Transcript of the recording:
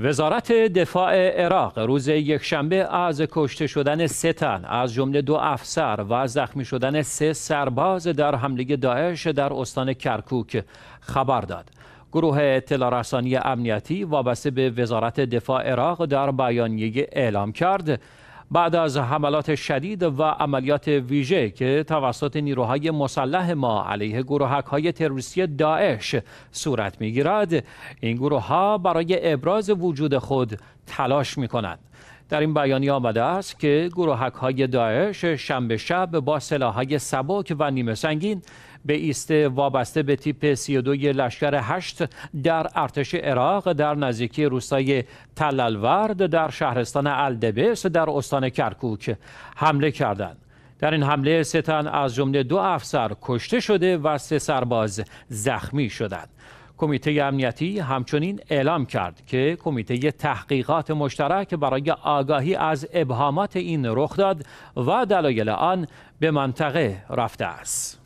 وزارت دفاع عراق روز یکشنبه از کشته شدن سه تن از جمله دو افسر و زخمی شدن سه سرباز در حمله داعش در استان کرکوک خبر داد. گروه اطلاع امنیتی وابسته به وزارت دفاع عراق در بیانیه اعلام کرد بعد از حملات شدید و عملیات ویژه که توسط نیروهای مسلح ما علیه گروهک های تروریستی داعش صورت میگیرد این گروه ها برای ابراز وجود خود تلاش می کنند. در این بیانیه آمده است که گروهک های داعش شنبه شب با های سبک و نیمه سنگین به ایست وابسته به تیپ 32 لشکر 8 در ارتش عراق در نزدیکی روستای تلالورد در شهرستان الدبس در استان کرکوک حمله کردند در این حمله سه از جمله دو افسر کشته شده و سه سرباز زخمی شدند کمیته امنیتی همچنین اعلام کرد که کمیته تحقیقات مشترک برای آگاهی از ابهامات این داد و دلایل آن به منطقه رفته است.